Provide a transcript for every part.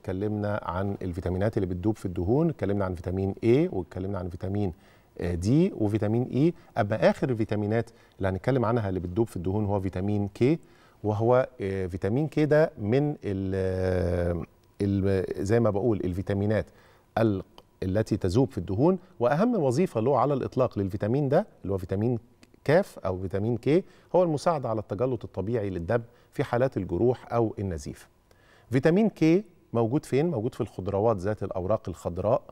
اتكلمنا عن الفيتامينات اللي بتدوب في الدهون اتكلمنا عن فيتامين A واتكلمنا عن فيتامين دي وفيتامين e. اي اما اخر الفيتامينات اللي هنتكلم عنها اللي بتدوب في الدهون هو فيتامين كي وهو آه، فيتامين كي ده من الـ آه، الـ زي ما بقول الفيتامينات التي تذوب في الدهون واهم وظيفه له على الاطلاق للفيتامين ده اللي هو فيتامين كاف او فيتامين كي هو المساعده على التجلط الطبيعي للدم في حالات الجروح او النزيف فيتامين كي موجود فين؟ موجود في الخضروات ذات الأوراق الخضراء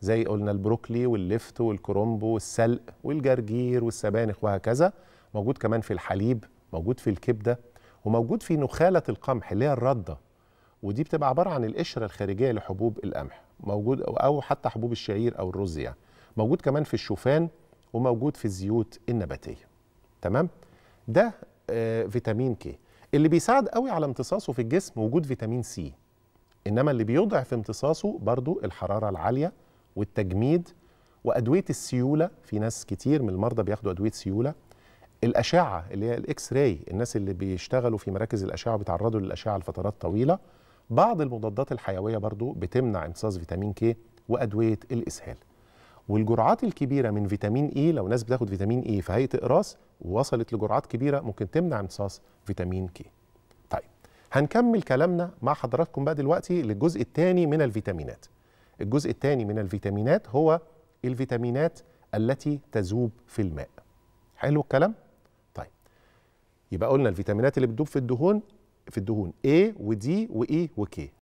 زي قلنا البروكلي واللفت والكرومبو والسلق والجرجير والسبانخ وهكذا موجود كمان في الحليب موجود في الكبدة وموجود في نخالة القمح اللي هي الردة ودي بتبقى عبارة عن القشرة الخارجية لحبوب القمح موجود أو حتى حبوب الشعير أو الرز يعني موجود كمان في الشوفان وموجود في الزيوت النباتية تمام ده آه فيتامين كي اللي بيساعد قوي على امتصاصه في الجسم وجود فيتامين سي انما اللي بيضعف امتصاصه برضو الحراره العاليه والتجميد وادويه السيوله في ناس كتير من المرضى بياخدوا ادويه سيوله الاشعه اللي هي الاكس راي الناس اللي بيشتغلوا في مراكز الاشعه وبيتعرضوا للاشعه لفترات طويله بعض المضادات الحيويه برضو بتمنع امتصاص فيتامين كي وادويه الاسهال والجرعات الكبيره من فيتامين اي لو ناس بتاخد فيتامين اي في هيئه اقراص ووصلت لجرعات كبيره ممكن تمنع امتصاص فيتامين كي هنكمل كلامنا مع حضراتكم بقى دلوقتي للجزء الثاني من الفيتامينات الجزء الثاني من الفيتامينات هو الفيتامينات التي تذوب في الماء حلو الكلام طيب يبقى قلنا الفيتامينات اللي بتدوب في الدهون في الدهون A و D و E و K